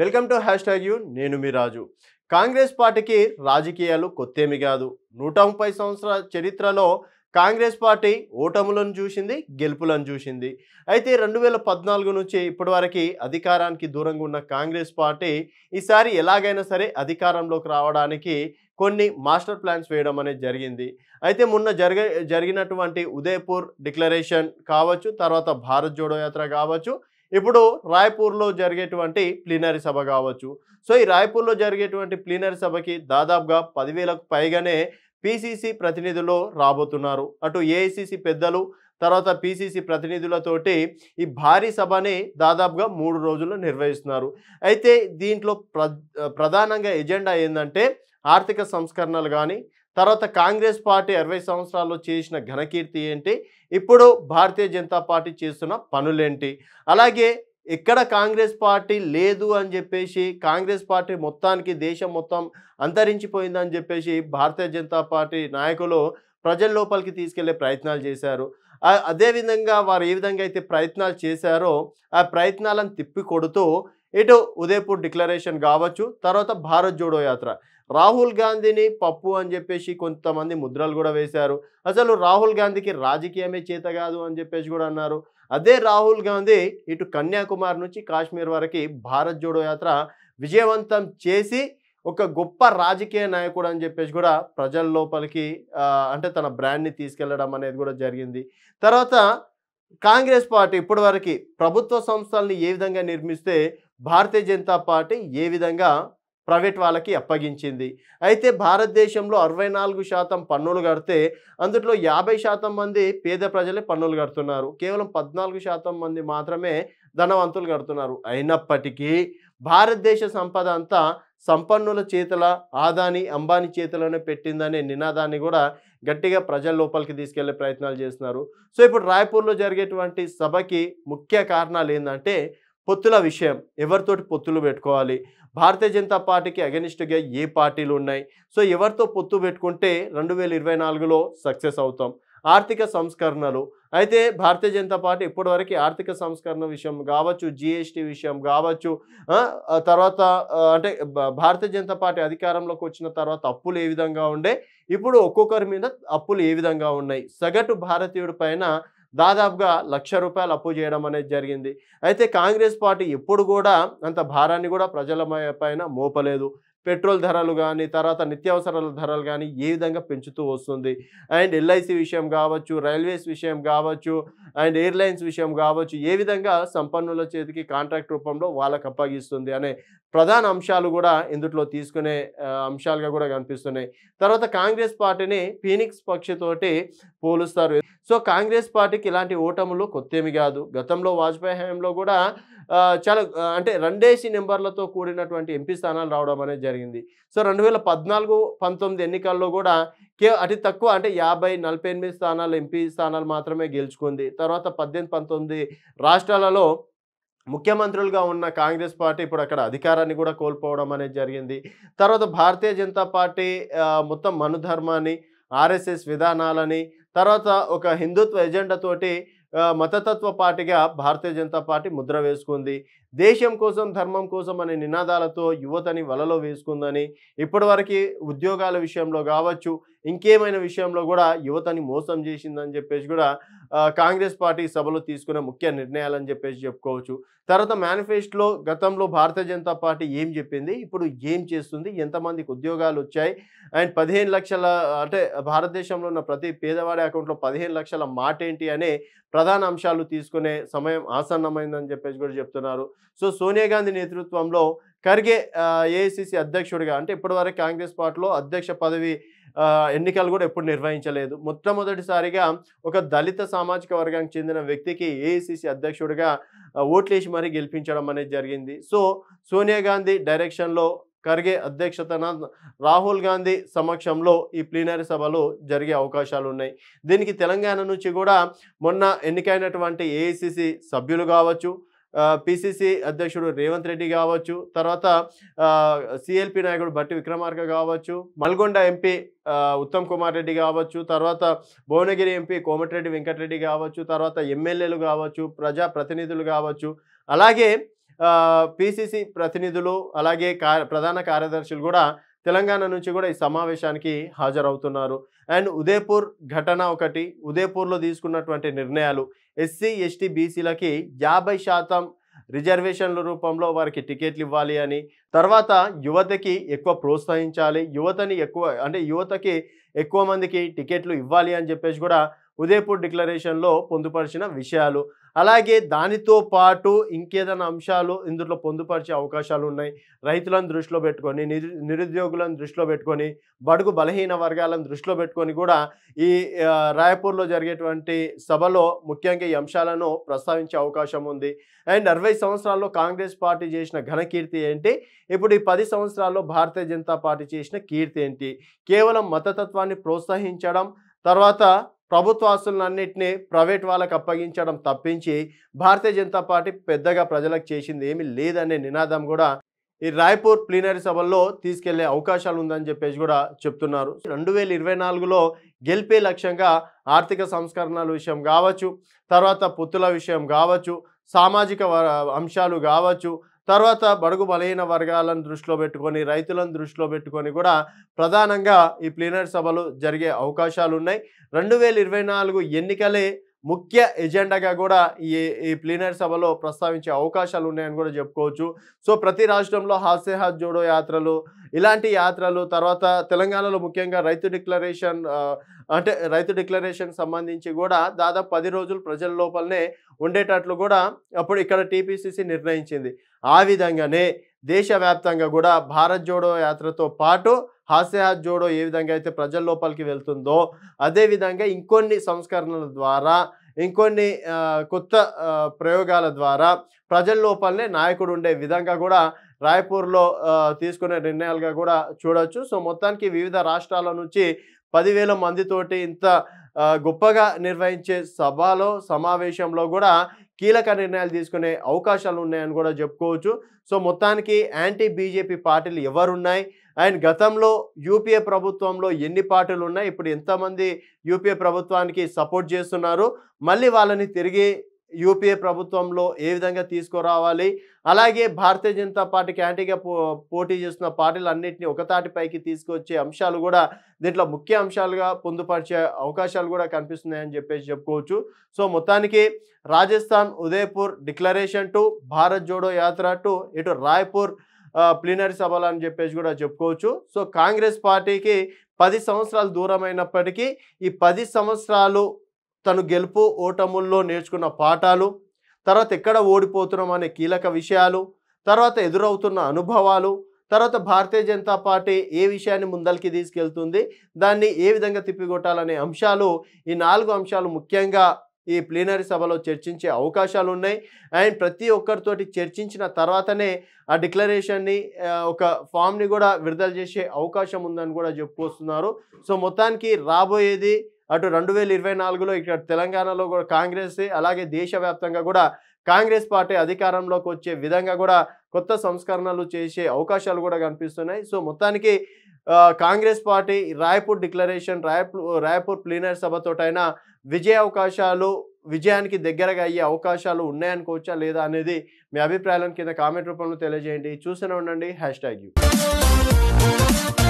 welcome to hashtag U నేను మీ రాజు కాంగ్రెస్ పార్టీకి రాజకీయాలు కొత్తేమి కాదు నూట ముప్పై సంవత్సరాల చరిత్రలో కాంగ్రెస్ పార్టీ ఓటములను చూసింది గెలుపులను చూసింది అయితే రెండు వేల పద్నాలుగు నుంచి ఇప్పటివరకు అధికారానికి దూరంగా ఉన్న కాంగ్రెస్ పార్టీ ఈసారి ఎలాగైనా సరే అధికారంలోకి రావడానికి కొన్ని మాస్టర్ ప్లాన్స్ వేయడం అనేది జరిగింది అయితే మొన్న జరిగ జరిగినటువంటి ఉదయపూర్ డిక్లరేషన్ కావచ్చు తర్వాత భారత్ జోడో యాత్ర కావచ్చు ఇప్పుడు రాయ్పూర్లో జరిగేటువంటి ప్లీనరీ సభ కావచ్చు సో ఈ రాయ్పూర్లో జరిగేటువంటి ప్లీనరీ సభకి దాదాపుగా పదివేలకు పైగానే పీసీసీ ప్రతినిధులు రాబోతున్నారు అటు ఏఐసీసీ పెద్దలు తర్వాత పీసీసీ ప్రతినిధులతోటి ఈ భారీ సభని దాదాపుగా మూడు రోజులు నిర్వహిస్తున్నారు అయితే దీంట్లో ప్ర ప్రధానంగా ఎజెండా ఏంటంటే ఆర్థిక సంస్కరణలు కానీ తర్వాత కాంగ్రెస్ పార్టీ అరవై సంవత్సరాల్లో చేసిన ఘనకీర్తి ఏంటి ఇప్పుడు భారతీయ జనతా పార్టీ చేస్తున్న పనులేంటి అలాగే ఎక్కడ కాంగ్రెస్ పార్టీ లేదు అని చెప్పేసి కాంగ్రెస్ పార్టీ మొత్తానికి దేశం మొత్తం అంతరించిపోయిందని చెప్పేసి భారతీయ జనతా పార్టీ నాయకులు ప్రజల లోపలికి తీసుకెళ్లే ప్రయత్నాలు చేశారు అదేవిధంగా వారు ఏ విధంగా అయితే ప్రయత్నాలు చేశారో ఆ ప్రయత్నాలను తిప్పికొడుతూ ఇటు ఉదయపూర్ డిక్లరేషన్ కావచ్చు తర్వాత భారత్ జోడో యాత్ర రాహుల్ గాంధీని పప్పు అని చెప్పేసి కొంతమంది ముద్రలు కూడా వేశారు అసలు రాహుల్ గాంధీకి రాజకీయమే చేత కాదు అని చెప్పేసి కూడా అన్నారు అదే రాహుల్ గాంధీ ఇటు కన్యాకుమారి నుంచి కాశ్మీర్ వరకు భారత్ జోడో యాత్ర విజయవంతం చేసి ఒక గొప్ప రాజకీయ నాయకుడు అని చెప్పేసి కూడా ప్రజల లోపలికి అంటే తన బ్రాండ్ని తీసుకెళ్లడం అనేది కూడా జరిగింది తర్వాత కాంగ్రెస్ పార్టీ ఇప్పటివరకు ప్రభుత్వ సంస్థల్ని ఏ విధంగా నిర్మిస్తే భారతీయ జనతా పార్టీ ఏ విధంగా ప్రైవేట్ వాళ్ళకి అప్పగించింది అయితే భారతదేశంలో అరవై నాలుగు శాతం పన్నులు కడితే అందులో యాభై శాతం మంది పేద ప్రజలే పన్నులు కడుతున్నారు కేవలం పద్నాలుగు శాతం మంది మాత్రమే ధనవంతులు కడుతున్నారు అయినప్పటికీ భారతదేశ సంపద అంతా సంపన్నుల చేతుల ఆదాని అంబానీ చేతిలోనే పెట్టిందనే నినాదాన్ని కూడా గట్టిగా ప్రజల లోపలికి తీసుకెళ్లే ప్రయత్నాలు చేస్తున్నారు సో ఇప్పుడు రాయ్పూర్లో జరిగేటువంటి సభకి ముఖ్య కారణాలు ఏంటంటే పొత్తుల విషయం ఎవరితోటి పొత్తులు పెట్టుకోవాలి భారతీయ జనతా పార్టీకి అగెనిస్ట్గా ఏ పార్టీలు ఉన్నాయి సో ఎవరితో పొత్తు పెట్టుకుంటే రెండు వేల ఇరవై నాలుగులో సక్సెస్ అవుతాం ఆర్థిక సంస్కరణలు అయితే భారతీయ జనతా పార్టీ ఇప్పటివరకు ఆర్థిక సంస్కరణ విషయం కావచ్చు జిఎస్టీ విషయం కావచ్చు తర్వాత అంటే భారతీయ జనతా పార్టీ అధికారంలోకి వచ్చిన తర్వాత అప్పులు ఏ విధంగా ఉండే ఇప్పుడు ఒక్కొక్కరి మీద అప్పులు ఏ విధంగా ఉన్నాయి సగటు భారతీయుడి పైన దాదాపుగా లక్ష రూపాయలు అప్పు చేయడం అనేది జరిగింది అయితే కాంగ్రెస్ పార్టీ ఎప్పుడు కూడా అంత భారాన్ని కూడా ప్రజల పైన మోపలేదు పెట్రోల్ ధరలు కానీ తర్వాత నిత్యావసరాల ధరలు కానీ ఏ విధంగా పెంచుతూ వస్తుంది అండ్ ఎల్ఐసి విషయం కావచ్చు రైల్వేస్ విషయం కావచ్చు అండ్ ఎయిర్లైన్స్ విషయం కావచ్చు ఏ విధంగా సంపన్నుల చేతికి కాంట్రాక్ట్ రూపంలో వాళ్ళకు అప్పగిస్తుంది అనే ప్రధాన అంశాలు కూడా ఇందుట్లో తీసుకునే అంశాలుగా కూడా కనిపిస్తున్నాయి తర్వాత కాంగ్రెస్ పార్టీని ఫీనిక్స్ పక్షితోటి పోలుస్తారు సో కాంగ్రెస్ పార్టీకి ఇలాంటి ఓటములు కొత్తేమి కాదు గతంలో వాజ్పేయి హయాంలో కూడా చాలా అంటే రెండేసి నెంబర్లతో కూడినటువంటి ఎంపీ స్థానాలు రావడం అనేది జరిగింది సో రెండు వేల పద్నాలుగు పంతొమ్మిది ఎన్నికల్లో కూడా కే అతి తక్కువ అంటే యాభై నలభై ఎనిమిది స్థానాలు ఎంపీ స్థానాలు మాత్రమే గెలుచుకుంది తర్వాత పద్దెనిమిది పంతొమ్మిది రాష్ట్రాలలో ముఖ్యమంత్రులుగా ఉన్న కాంగ్రెస్ పార్టీ ఇప్పుడు అక్కడ అధికారాన్ని కూడా కోల్పోవడం అనేది జరిగింది తర్వాత భారతీయ జనతా పార్టీ మొత్తం మనుధర్మాన్ని ఆర్ఎస్ఎస్ విధానాలని తర్వాత ఒక హిందుత్వ ఎజెండాతోటి మతతత్వ పార్టీగా భారతీయ జనతా పార్టీ ముద్ర వేసుకుంది దేశం కోసం ధర్మం కోసం అనే నినాదాలతో యువతని వలలో వేసుకుందని ఇప్పటివరకు ఉద్యోగాల విషయంలో కావచ్చు ఇంకేమైనా విషయంలో కూడా యువతని మోసం చేసిందని చెప్పేసి కూడా కాంగ్రెస్ పార్టీ సభలో తీసుకున్న ముఖ్య నిర్ణయాలని చెప్పేసి చెప్పుకోవచ్చు తర్వాత మేనిఫెస్టోలో గతంలో భారతీయ జనతా పార్టీ ఏం చెప్పింది ఇప్పుడు ఏం చేస్తుంది ఎంతమందికి ఉద్యోగాలు వచ్చాయి అండ్ పదిహేను లక్షల అంటే భారతదేశంలో ఉన్న ప్రతి పేదవాడి అకౌంట్లో పదిహేను లక్షల మాట ఏంటి అనే ప్రధాన అంశాలు తీసుకునే సమయం ఆసన్నమైందని చెప్పేసి కూడా చెప్తున్నారు సో సోనియా గాంధీ నేతృత్వంలో ఖర్గే ఏఐసిసి అధ్యక్షుడిగా అంటే ఇప్పటివరకు కాంగ్రెస్ పార్టీలో అధ్యక్ష పదవి ఎన్నికలు కూడా ఎప్పుడు నిర్వహించలేదు మొట్టమొదటిసారిగా ఒక దళిత సామాజిక వర్గానికి చెందిన వ్యక్తికి ఏఐసిసి అధ్యక్షుడిగా ఓట్లేసి మరీ గెలిపించడం అనేది జరిగింది సో సోనియా గాంధీ డైరెక్షన్లో ఖర్గే అధ్యక్షతన రాహుల్ గాంధీ సమక్షంలో ఈ ప్లీనరీ సభలు జరిగే అవకాశాలు ఉన్నాయి దీనికి తెలంగాణ నుంచి కూడా మొన్న ఎన్నికైనటువంటి ఏఐసిసి సభ్యులు కావచ్చు పిసిసి అధ్యక్షుడు రేవంత్ రెడ్డి కావచ్చు తర్వాత సిఎల్పి నాయకుడు భట్టి విక్రమార్క కావచ్చు మల్గొండ ఎంపీ ఉత్తమ్ కుమార్ రెడ్డి కావచ్చు తర్వాత భువనగిరి ఎంపీ కోమటిరెడ్డి వెంకటరెడ్డి కావచ్చు తర్వాత ఎమ్మెల్యేలు కావచ్చు ప్రజా ప్రతినిధులు కావచ్చు అలాగే పిసిసి ప్రతినిధులు అలాగే ప్రధాన కార్యదర్శులు కూడా తెలంగాణ నుంచి కూడా ఈ సమావేశానికి హాజరవుతున్నారు అండ్ ఉదయపూర్ ఘటన ఒకటి ఉదయపూర్లో తీసుకున్నటువంటి నిర్ణయాలు ఎస్సీ ఎస్టీ బీసీలకి యాభై శాతం రిజర్వేషన్ల రూపంలో వారికి టికెట్లు ఇవ్వాలి అని తర్వాత యువతకి ఎక్కువ ప్రోత్సహించాలి యువతని ఎక్కువ అంటే యువతకి ఎక్కువ మందికి టికెట్లు ఇవ్వాలి అని చెప్పేసి కూడా ఉదయపూర్ డిక్లరేషన్లో పొందుపరిచిన విషయాలు అలాగే దానితో పాటు ఇంకేదైనా అంశాలు ఇందులో పొందుపరిచే అవకాశాలు ఉన్నాయి రైతులను దృష్టిలో పెట్టుకొని నిరుద్యోగులను దృష్టిలో పెట్టుకొని బడుగు బలహీన వర్గాలను దృష్టిలో పెట్టుకొని కూడా ఈ రాయపూర్లో జరిగేటువంటి సభలో ముఖ్యంగా ఈ అంశాలను ప్రస్తావించే అవకాశం ఉంది అండ్ అరవై సంవత్సరాల్లో కాంగ్రెస్ పార్టీ చేసిన ఘనకీర్తి ఏంటి ఇప్పుడు ఈ పది సంవత్సరాల్లో భారతీయ జనతా పార్టీ చేసిన కీర్తి ఏంటి కేవలం మతతత్వాన్ని ప్రోత్సహించడం తర్వాత ప్రభుత్వ ఆస్తులన్నింటినీ ప్రైవేట్ వాళ్ళకు అప్పగించడం తప్పించి భారతీయ జనతా పార్టీ పెద్దగా ప్రజలకు చేసింది ఏమీ లేదనే నినాదం కూడా ఈ రాయ్పూర్ ప్లీనరీ సభల్లో తీసుకెళ్లే అవకాశాలు ఉందని చెప్పేసి కూడా చెప్తున్నారు రెండు వేల ఇరవై నాలుగులో గెలిపే లక్ష్యంగా ఆర్థిక సంస్కరణల విషయం కావచ్చు తర్వాత పొత్తుల విషయం కావచ్చు సామాజిక అంశాలు కావచ్చు తర్వాత బడుగు బలహీన వర్గాలను దృష్టిలో పెట్టుకొని రైతులను దృష్టిలో పెట్టుకొని కూడా ప్రధానంగా ఈ ప్లీనరీ సభలు జరిగే అవకాశాలు ఉన్నాయి రెండు ఎన్నికలే ముఖ్య ఎజెండాగా కూడా ఈ ఈ ప్లీనరీ సభలో ప్రస్తావించే అవకాశాలు ఉన్నాయని కూడా చెప్పుకోవచ్చు సో ప్రతి రాష్ట్రంలో హాస్య హాస్ జోడో యాత్రలు ఇలాంటి యాత్రలు తర్వాత తెలంగాణలో ముఖ్యంగా రైతు డిక్లరేషన్ అంటే రైతు డిక్లరేషన్ సంబంధించి కూడా దాదాపు పది రోజులు ప్రజల లోపలనే ఉండేటట్లు కూడా అప్పుడు ఇక్కడ టీపీసీసీ నిర్ణయించింది ఆ విధంగానే దేశవ్యాప్తంగా కూడా భారత్ జోడో యాత్రతో పాటు హాస్యహాత్ జోడో ఏ విధంగా అయితే ప్రజల లోపలికి వెళ్తుందో అదేవిధంగా ఇంకొన్ని సంస్కరణల ద్వారా ఇంకొన్ని కొత్త ప్రయోగాల ద్వారా ప్రజల లోపలనే నాయకుడు ఉండే విధంగా కూడా రాయ్పూర్లో తీసుకునే నిర్ణయాలుగా కూడా చూడొచ్చు సో మొత్తానికి వివిధ రాష్ట్రాల నుంచి పదివేల మందితోటి ఇంత గొప్పగా నిర్వహించే సభలో సమావేశంలో కూడా కీలక నిర్ణయాలు తీసుకునే అవకాశాలు ఉన్నాయని కూడా చెప్పుకోవచ్చు సో మొత్తానికి యాంటీ బీజేపీ పార్టీలు ఎవరున్నాయి అండ్ గతంలో యూపీఏ ప్రభుత్వంలో ఎన్ని పార్టీలు ఉన్నాయి ఇప్పుడు ఎంతమంది యూపీఏ ప్రభుత్వానికి సపోర్ట్ చేస్తున్నారు మళ్ళీ వాళ్ళని తిరిగి యూపీఏ ప్రభుత్వంలో ఏ విధంగా తీసుకురావాలి అలాగే భారతీయ జనతా పార్టీకి యాంటీగా పో పోటీ చేస్తున్న పార్టీలన్నింటినీ ఒకతాటిపైకి తీసుకొచ్చే అంశాలు కూడా దీంట్లో ముఖ్య అంశాలుగా పొందుపరిచే అవకాశాలు కూడా కనిపిస్తున్నాయని చెప్పేసి చెప్పుకోవచ్చు సో మొత్తానికి Rajasthan Udaipur declaration to Bharat Jodo Yatra to ఇటు రాయ్పూర్ ప్లీనరీ సభలు అని చెప్పేసి కూడా చెప్పుకోవచ్చు సో కాంగ్రెస్ పార్టీకి పది సంవత్సరాలు దూరమైనప్పటికీ ఈ పది సంవత్సరాలు తను గెలుపు ఓటముల్లో నేర్చుకున్న పాఠాలు తర్వాత ఎక్కడ ఓడిపోతున్నాం అనే కీలక విషయాలు తర్వాత ఎదురవుతున్న అనుభవాలు తర్వాత భారతీయ జనతా పార్టీ ఏ విషయాన్ని ముందరికి తీసుకెళ్తుంది దాన్ని ఏ విధంగా తిప్పికొట్టాలనే అంశాలు ఈ నాలుగు అంశాలు ముఖ్యంగా ఈ ప్లీనరీ సభలో చర్చించే అవకాశాలు ఉన్నాయి అండ్ ప్రతి ఒక్కరితోటి చర్చించిన తర్వాతనే ఆ డిక్లరేషన్ని ఒక ఫామ్ని కూడా విడుదల చేసే అవకాశం ఉందని కూడా చెప్పుకొస్తున్నారు సో మొత్తానికి రాబోయేది అటు రెండు వేల ఇరవై నాలుగులో ఇక్కడ తెలంగాణలో కూడా కాంగ్రెస్ అలాగే దేశవ్యాప్తంగా కూడా కాంగ్రెస్ పార్టీ అధికారంలోకి వచ్చే విధంగా కూడా కొత్త సంస్కరణలు చేసే అవకాశాలు కూడా కనిపిస్తున్నాయి సో మొత్తానికి Congress party Raipur declaration Raipur Raipur plenary సభతోటైనా విజయ అవకాశాలు విజయానికి దగ్గరగా అయ్యే అవకాశాలు ఉన్నాయనుకోవచ్చా లేదా అనేది మీ అభిప్రాయాలను కింద కామెంట్ రూపంలో తెలియజేయండి చూస్తూనే ఉండండి హ్యాష్ ట్యాగ్ యూ